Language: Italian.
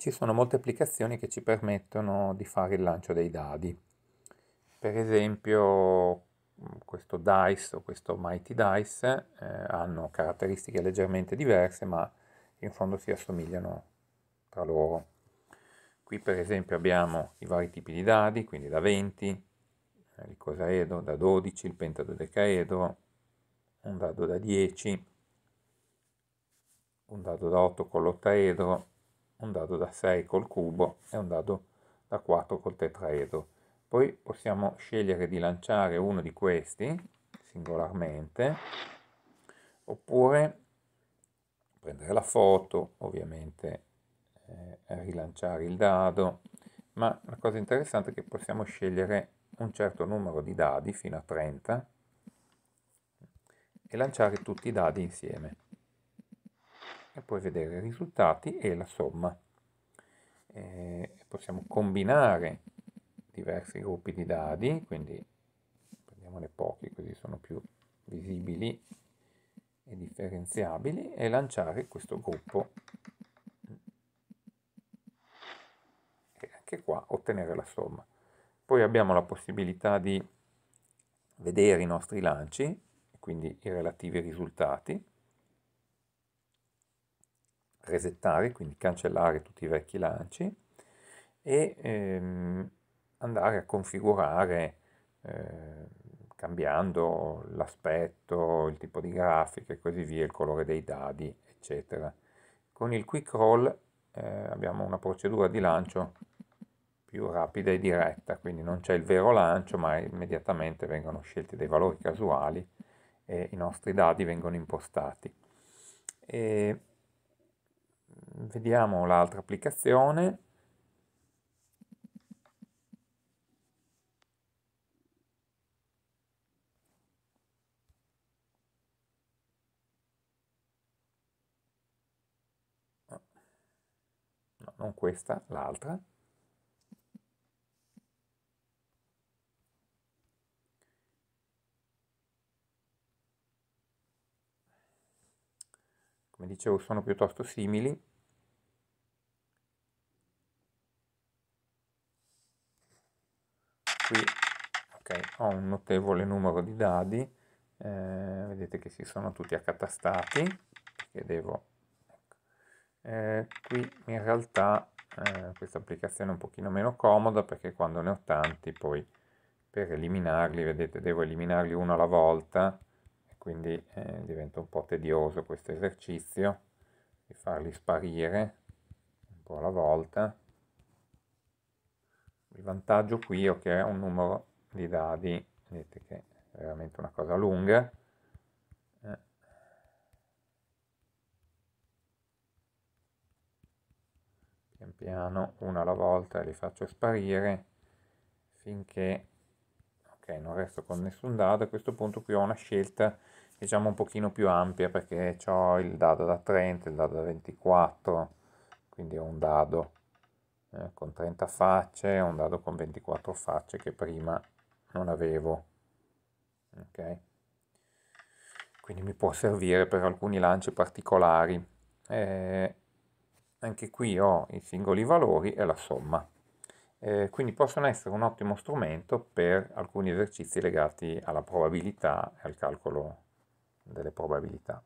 ci sono molte applicazioni che ci permettono di fare il lancio dei dadi. Per esempio mm, questo Dice o questo Mighty Dice eh, hanno caratteristiche leggermente diverse ma in fondo si assomigliano tra loro. Qui per esempio abbiamo i vari tipi di dadi, quindi da 20, eh, il l'icosaedro, da 12, il pentadodecaedro, un dado da 10, un dado da 8 con l'ottaedro, un dado da 6 col cubo e un dado da 4 col tetraedro. Poi possiamo scegliere di lanciare uno di questi singolarmente oppure prendere la foto, ovviamente eh, rilanciare il dado, ma la cosa interessante è che possiamo scegliere un certo numero di dadi fino a 30 e lanciare tutti i dadi insieme e poi vedere i risultati e la somma. E possiamo combinare diversi gruppi di dadi, quindi prendiamone pochi così sono più visibili e differenziabili e lanciare questo gruppo e anche qua ottenere la somma. Poi abbiamo la possibilità di vedere i nostri lanci, quindi i relativi risultati, resettare, quindi cancellare tutti i vecchi lanci e ehm, andare a configurare eh, cambiando l'aspetto, il tipo di grafica e così via, il colore dei dadi, eccetera. Con il quick roll eh, abbiamo una procedura di lancio più rapida e diretta, quindi non c'è il vero lancio, ma immediatamente vengono scelti dei valori casuali e i nostri dadi vengono impostati. E vediamo l'altra applicazione. No, non questa, l'altra. come dicevo sono piuttosto simili qui okay, ho un notevole numero di dadi, eh, vedete che si sono tutti accatastati, che devo... Ecco. Eh, qui in realtà eh, questa applicazione è un pochino meno comoda perché quando ne ho tanti poi per eliminarli, vedete, devo eliminarli uno alla volta e quindi eh, diventa un po' tedioso questo esercizio di farli sparire un po' alla volta. Il vantaggio qui è che ho un numero di dadi, vedete che è veramente una cosa lunga, eh. pian piano, uno alla volta, li faccio sparire, finché, ok, non resto con nessun dado, a questo punto qui ho una scelta, diciamo, un pochino più ampia, perché ho il dado da 30, il dado da 24, quindi ho un dado eh, con 30 facce un dado con 24 facce che prima non avevo. Ok? Quindi mi può servire per alcuni lanci particolari. Eh, anche qui ho i singoli valori e la somma. Eh, quindi possono essere un ottimo strumento per alcuni esercizi legati alla probabilità e al calcolo delle probabilità.